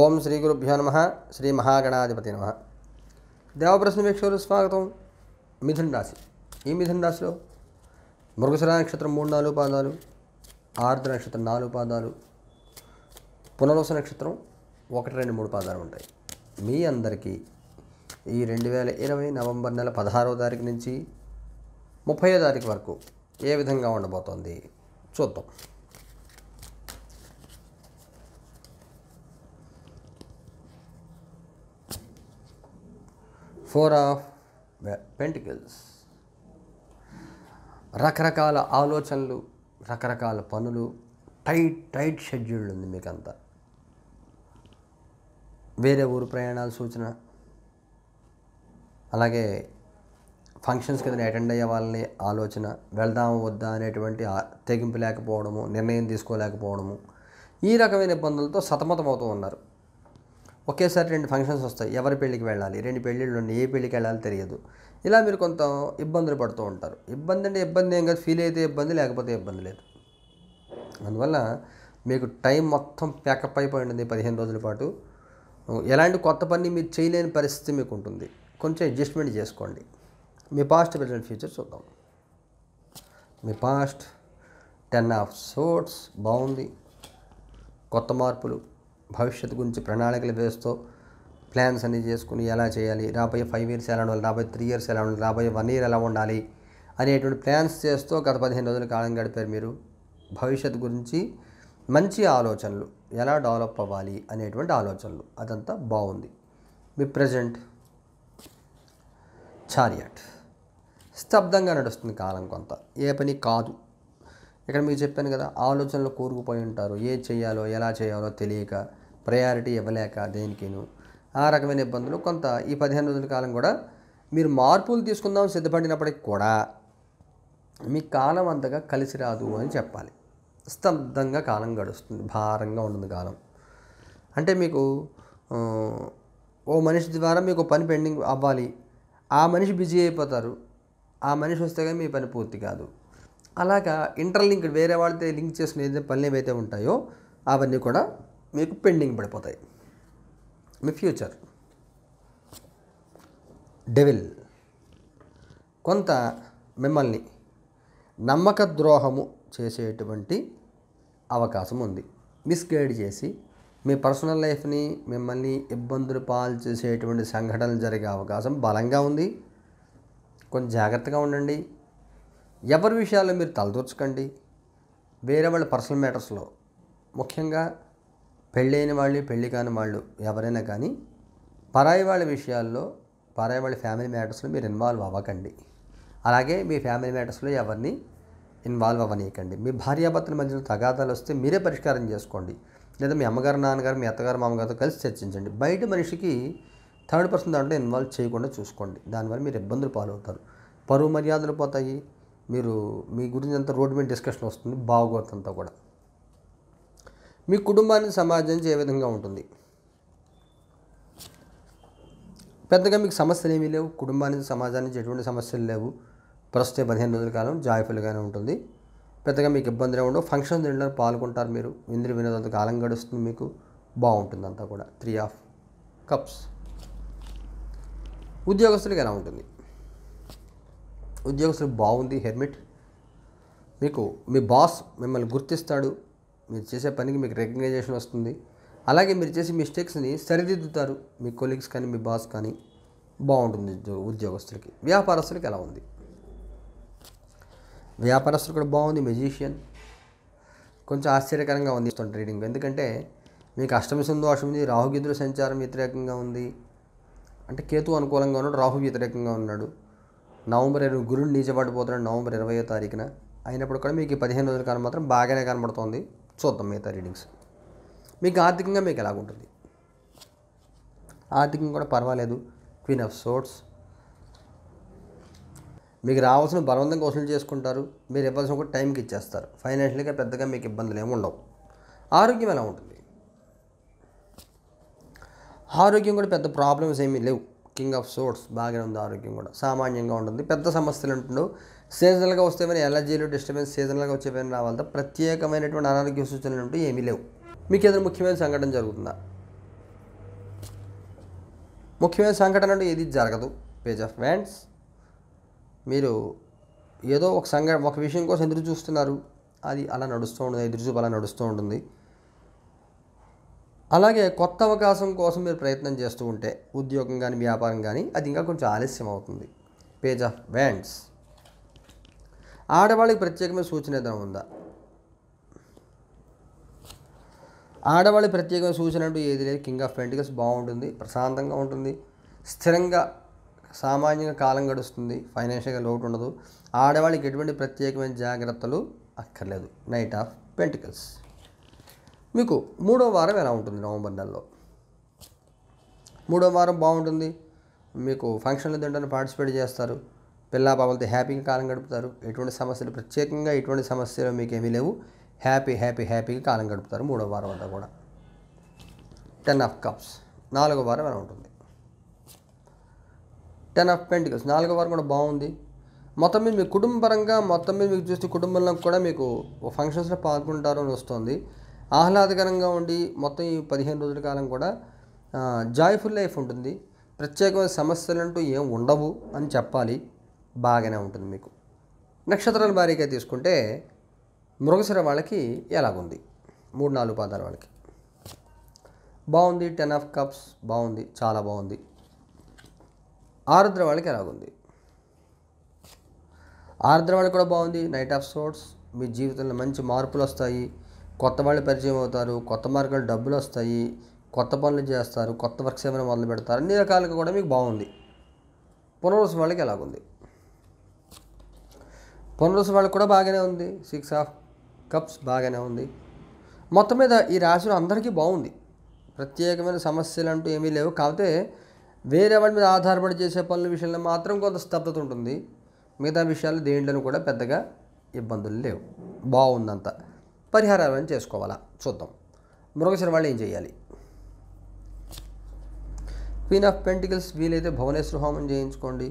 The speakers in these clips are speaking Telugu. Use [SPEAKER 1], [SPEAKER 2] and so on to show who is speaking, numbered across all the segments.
[SPEAKER 1] ఓం శ్రీ గురుభ్యో నమ శ్రీ మహాగణాధిపతి నమ దేవప్రశ్న వీక్షకులు స్వాగతం మిథున్ రాశి ఈ మిథున్ రాశిలో మృగశిర నక్షత్రం మూడు నాలుగు పాదాలు ఆర్ద్ర నక్షత్రం నాలుగు పాదాలు పునర్వస నక్షత్రం ఒకటి రెండు మూడు పాదాలు ఉంటాయి మీ అందరికీ ఈ రెండు వేల ఇరవై నవంబర్ నెల పదహారవ తారీఖు నుంచి ముప్పై తారీఖు వరకు ఏ విధంగా ఉండబోతోంది చూద్దాం ఫోర్ ఆఫ్ పెంటికల్స్ రకరకాల ఆలోచనలు రకరకాల పనులు టైట్ టైట్ షెడ్యూల్ ఉంది మీకంతా వేరే ఊరు ప్రయాణాల సూచన అలాగే ఫంక్షన్స్ కింద అటెండ్ అయ్యే వాళ్ళని ఆలోచన వెళ్దాము వద్దా అనేటువంటి తెగింపు లేకపోవడము నిర్ణయం తీసుకోలేకపోవడము ఈ రకమైన ఇబ్బందులతో సతమతమవుతూ ఉన్నారు ఒకేసారి రెండు ఫంక్షన్స్ వస్తాయి ఎవరి పెళ్ళికి వెళ్ళాలి రెండు పెళ్ళిళ్ళు ఉన్నాయి ఏ పెళ్ళికి వెళ్ళాలి తెలియదు ఇలా మీరు కొంత ఇబ్బందులు పడుతూ ఉంటారు ఇబ్బంది అంటే ఇబ్బంది ఏం కాదు ఫీల్ అయితే ఇబ్బంది లేకపోతే ఇబ్బంది లేదు అందువల్ల మీకు టైం మొత్తం ప్యాకప్ అయిపోయి ఉంటుంది పదిహేను రోజుల పాటు ఎలాంటి కొత్త పని మీరు చేయలేని పరిస్థితి మీకు ఉంటుంది కొంచెం అడ్జస్ట్మెంట్ చేసుకోండి మీ పాస్ట్ ప్రజెంట్ ఫ్యూచర్ చూద్దాం మీ పాస్ట్ టెన్ ఆఫ్ సోట్స్ బాగుంది కొత్త మార్పులు భవిష్యత్తు గురించి ప్రణాళికలు వేస్తూ ప్లాన్స్ అన్ని చేసుకుని ఎలా చేయాలి రాబోయే ఫైవ్ ఇయర్స్ ఎలా ఉండాలి రాబోయే త్రీ ఇయర్స్ ఎలా ఉండాలి రాబోయే వన్ ఇయర్ ఎలా ఉండాలి అనేటువంటి ప్లాన్స్ చేస్తూ గత పదిహేను రోజుల కాలం గడిపారు మీరు భవిష్యత్తు గురించి మంచి ఆలోచనలు ఎలా డెవలప్ అవ్వాలి అనేటువంటి ఆలోచనలు అదంతా బాగుంది మీ ప్రజెంట్ చారియట్ స్తబ్దంగా నడుస్తుంది కాలం కొంత ఏ పని కాదు ఇక్కడ మీకు చెప్పాను కదా ఆలోచనలు కూరుకుపోయి ఉంటారు ఏ చేయాలో ఎలా చేయాలో తెలియక ప్రయారిటీ ఇవ్వలేక దేనికిను ఆ రకమైన ఇబ్బందులు కొంత ఈ పదిహేను రోజుల కాలం కూడా మీరు మార్పులు తీసుకుందాం సిద్ధపడినప్పటికి కూడా మీ కాలం అంతగా కలిసి రాదు అని చెప్పాలి స్తబ్దంగా కాలం గడుస్తుంది భారంగా ఉంటుంది కాలం అంటే మీకు ఓ మనిషి ద్వారా మీకు పని పెండింగ్ అవ్వాలి ఆ మనిషి బిజీ అయిపోతారు ఆ మనిషి వస్తే కానీ మీ పని పూర్తి కాదు అలాగా ఇంటర్లింక్ వేరే వాళ్ళతో లింక్ చేసుకునే పనులు ఏవైతే ఉంటాయో అవన్నీ కూడా మీకు పెండింగ్ పడిపోతాయి మీ ఫ్యూచర్ డెవిల్ కొంత మిమ్మల్ని నమ్మక ద్రోహము చేసేటువంటి అవకాశం ఉంది మిస్గైడ్ చేసి మీ పర్సనల్ లైఫ్ని మిమ్మల్ని ఇబ్బందులు పాలు చేసేటువంటి సంఘటనలు జరిగే అవకాశం బలంగా ఉంది కొంచెం జాగ్రత్తగా ఉండండి ఎవరి విషయాల్లో మీరు తలదూర్చకండి వేరే వాళ్ళ పర్సనల్ మ్యాటర్స్లో ముఖ్యంగా పెళ్ళైన వాళ్ళు పెళ్ళి కాని వాళ్ళు ఎవరైనా కానీ పరాయి వాళ్ళ విషయాల్లో పరాయి వాళ్ళ ఫ్యామిలీ మ్యాటర్స్లో మీరు ఇన్వాల్వ్ అవ్వకండి అలాగే మీ ఫ్యామిలీ మ్యాటర్స్లో ఎవరిని ఇన్వాల్వ్ అవ్వనీయకండి మీ భార్యాభర్తల మధ్యలో తగాదాలు వస్తే మీరే పరిష్కారం చేసుకోండి లేదా మీ అమ్మగారు నాన్నగారు మీ అత్తగారు మామగారితో కలిసి చర్చించండి బయట మనిషికి థర్డ్ పర్సన్ దాంట్లో ఇన్వాల్వ్ చేయకుండా చూసుకోండి దానివల్ల మీరు ఇబ్బందులు పాలవుతారు పరువు మర్యాదలు పోతాయి మీరు మీ గురించి అంతా రోడ్ మీద డిస్కషన్ వస్తుంది బాగోతుందంతా కూడా మీ కుటుంబాన్ని సమాజానికి ఏ విధంగా ఉంటుంది పెద్దగా మీకు సమస్యలు ఏమీ లేవు కుటుంబానికి సమాజానికి ఎటువంటి సమస్యలు లేవు ప్రస్తుత పదిహేను రోజుల కాలం జాయిఫుల్గానే ఉంటుంది పెద్దగా మీకు ఇబ్బంది ఉండవు ఫంక్షన్ దీంట్లో పాల్గొంటారు మీరు ఇంద్రి వినోదంతో కాలం గడుస్తుంది మీకు బాగుంటుంది అంతా కూడా త్రీ ఆఫ్ కప్స్ ఉద్యోగస్తులకి ఎలా ఉంటుంది ఉద్యోగస్తులు బాగుంది హెల్మెట్ మీకు మీ బాస్ మిమ్మల్ని గుర్తిస్తాడు మీరు చేసే పనికి మీకు రికగ్నైజేషన్ వస్తుంది అలాగే మీరు చేసే మిస్టేక్స్ని సరిదిద్దుతారు మీ కొలీగ్స్ కానీ మీ బాస్ కానీ బాగుంటుంది ఉద్యోగస్తులకి వ్యాపారస్తులకి ఎలా ఉంది వ్యాపారస్తులు కూడా బాగుంది మెజిషియన్ కొంచెం ఆశ్చర్యకరంగా ఉంది ట్రేడింగ్ ఎందుకంటే మీకు అష్టమ సంతోషం ఉంది రాహుగిద్రుల సంచారం వ్యతిరేకంగా ఉంది అంటే కేతు అనుకూలంగా ఉన్నాడు రాహు వ్యతిరేకంగా ఉన్నాడు నవంబర్ ఇరవై గురుడు నీచబడిపోతున్నాడు నవంబర్ ఇరవయో తారీఖున అయినప్పుడు కూడా మీకు పదిహేను రోజుల కాలం మాత్రం బాగానే కనబడుతోంది చూద్దాం మిగతా రీడింగ్స్ మీకు ఆర్థికంగా మీకు ఎలాగుంటుంది ఆర్థికంగా కూడా పర్వాలేదు క్వీన్ ఆఫ్ సోట్స్ మీకు రావాల్సిన బలవంతంగా వసూలు చేసుకుంటారు మీరు ఇవ్వాల్సిన ఒక టైంకి ఇచ్చేస్తారు ఫైనాన్షియల్గా పెద్దగా మీకు ఇబ్బందులు ఏమి ఉండవు ఆరోగ్యం ఎలా ఉంటుంది ఆరోగ్యం కూడా పెద్ద ప్రాబ్లమ్స్ ఏమీ లేవు కింగ్ ఆఫ్ సోర్ట్స్ బాగానే ఉంది ఆరోగ్యం కూడా సామాన్యంగా ఉంటుంది పెద్ద సమస్యలు ఉంటుండవు సీజనల్గా వస్తే ఏమైనా ఎలర్జీలు డిస్టర్బెన్స్ సీజనల్గా వచ్చేవైనా రావాలి ప్రత్యేకమైనటువంటి అనారోగ్య సూచనలు ఉంటూ ఏమీ లేవు మీకు ఏదైనా ముఖ్యమైన సంఘటన జరుగుతుందా ముఖ్యమైన సంఘటన అంటే ఏది జరగదు పేజ్ ఆఫ్ వ్యాండ్స్ మీరు ఏదో ఒక సంఘ ఒక విషయం కోసం ఎదురు చూస్తున్నారు అది అలా నడుస్తూ ఉంటుంది ఎదురుచూపు అలా నడుస్తూ ఉంటుంది అలాగే కొత్త అవకాశం కోసం మీరు ప్రయత్నం చేస్తూ ఉంటే ఉద్యోగం కానీ వ్యాపారం కానీ అది ఇంకా కొంచెం ఆలస్యం అవుతుంది పేజ్ ఆఫ్ వ్యాండ్స్ ఆడవాళ్ళకి ప్రత్యేకమైన సూచన ఏదైనా ఉందా ఆడవాళ్ళకి ప్రత్యేకమైన సూచన అంటూ ఏది లేదు కింగ్ ఆఫ్ పెంటికల్స్ బాగుంటుంది ప్రశాంతంగా ఉంటుంది స్థిరంగా సామాన్యంగా కాలం గడుస్తుంది ఫైనాన్షియల్గా లోటు ఉండదు ఆడవాళ్ళకి ఎటువంటి ప్రత్యేకమైన జాగ్రత్తలు అక్కర్లేదు నైట్ ఆఫ్ పెంటికల్స్ మీకు మూడో వారం ఎలా ఉంటుంది నవంబర్ నెలలో మూడో వారం బాగుంటుంది మీకు ఫంక్షన్లు తింటాను పార్టిసిపేట్ చేస్తారు పిల్ల హ్యాపీగా కాలం గడుపుతారు ఎటువంటి సమస్యలు ప్రత్యేకంగా ఎటువంటి సమస్యలు మీకు ఏమీ లేవు హ్యాపీ హ్యాపీ హ్యాపీగా కాలం గడుపుతారు మూడో వారం అంతా కూడా టెన్ ఆఫ్ కప్స్ నాలుగో వారం ఎలా ఉంటుంది టెన్ ఆఫ్ పెంటికల్స్ నాలుగో వారం కూడా బాగుంది మొత్తం మీద మీ కుటుంబ పరంగా మొత్తం మీద మీకు చూస్తే కుటుంబంలో కూడా మీకు ఫంక్షన్స్లో పాల్గొంటారు అని వస్తుంది ఆహ్లాదకరంగా ఉండి మొత్తం ఈ పదిహేను రోజుల కాలం కూడా జాయ్ఫుల్ లైఫ్ ఉంటుంది ప్రత్యేకమైన సమస్యలు అంటూ ఏం ఉండవు అని చెప్పాలి బాగానే ఉంటుంది మీకు నక్షత్రాల భారీగా తీసుకుంటే మృగశిర వాళ్ళకి ఎలాగుంది మూడు నాలుగు పాదాల వాళ్ళకి బాగుంది టెన్ ఆఫ్ కప్స్ బాగుంది చాలా బాగుంది ఆరుద్ర వాళ్ళకి ఎలాగుంది ఆరుద్ర వాళ్ళకి కూడా బాగుంది నైట్ ఆఫ్ సోట్స్ మీ జీవితంలో మంచి మార్పులు వస్తాయి కొత్త వాళ్ళు పరిచయం అవుతారు కొత్త మార్గాలు డబ్బులు వస్తాయి కొత్త పనులు చేస్తారు కొత్త వర్క్స్ ఏమైనా మొదలు పెడతారు అన్ని రకాలుగా కూడా మీకు బాగుంది పునర్వసం వాళ్ళకి ఎలాగుంది పునర్వసం వాళ్ళకి కూడా బాగానే ఉంది సిక్స్ ఆఫ్ కప్స్ బాగానే ఉంది మొత్తం మీద ఈ రాశిలో అందరికీ బాగుంది ప్రత్యేకమైన సమస్యలు అంటూ ఏమీ లేవు కాకపోతే వేరే వాడి మీద ఆధారపడి చేసే పనుల విషయంలో మాత్రం కొంత స్తబ్దత ఉంటుంది మిగతా విషయాలు దేంట్లో కూడా పెద్దగా ఇబ్బందులు లేవు బాగుందంతా పరిహారాలను చేసుకోవాలా చూద్దాం మృగశిర వాళ్ళు ఏం చేయాలి క్వీన్ ఆఫ్ పెంటికల్స్ వీలైతే భువనేశ్వర హోమం చేయించుకోండి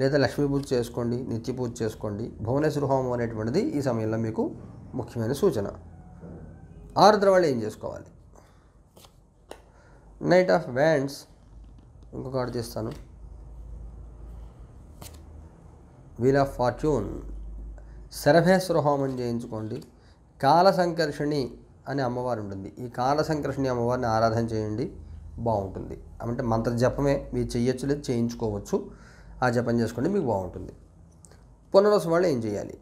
[SPEAKER 1] లేదా లక్ష్మీ పూజ చేసుకోండి నిత్య పూజ చేసుకోండి భువనేశ్వర హోమం అనేటువంటిది ఈ సమయంలో మీకు ముఖ్యమైన సూచన ఆరుద్ర వాళ్ళు ఏం చేసుకోవాలి నైట్ ఆఫ్ వ్యాండ్స్ ఇంకొక ఆర్డర్ చేస్తాను వీల్ ఆఫ్ ఫార్చ్యూన్ శరభేశ్వర హోమం చేయించుకోండి కాల సంకర్షణి అనే అమ్మవారు ఉంటుంది ఈ కాల సంకర్షణి అమ్మవారిని ఆరాధన చేయండి బాగుంటుంది అంటే మంత్ర జపమే మీరు చేయొచ్చు లేదు చేయించుకోవచ్చు ఆ జపం చేసుకోండి మీకు బాగుంటుంది పునర్వసం వాళ్ళు ఏం చేయాలి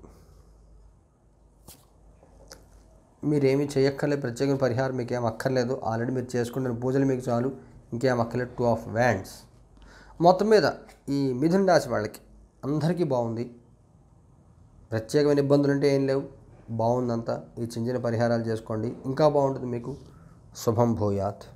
[SPEAKER 1] మీరేమి చేయక్కర్లేదు ప్రత్యేకమైన పరిహారం మీకు ఏం అక్కర్లేదు ఆల్రెడీ మీరు చేసుకుంటున్న పూజలు మీకు చాలు ఇంకేం అక్కర్లేదు టూ ఆఫ్ వ్యాండ్స్ మొత్తం మీద ఈ మిథున రాశి వాళ్ళకి అందరికీ బాగుంది ప్రత్యేకమైన ఇబ్బందులు అంటే ఏం లేవు బాగుందంతా ఈ చిన్న చిన్న పరిహారాలు చేసుకోండి ఇంకా బాగుంటుంది మీకు శుభం భూయాత్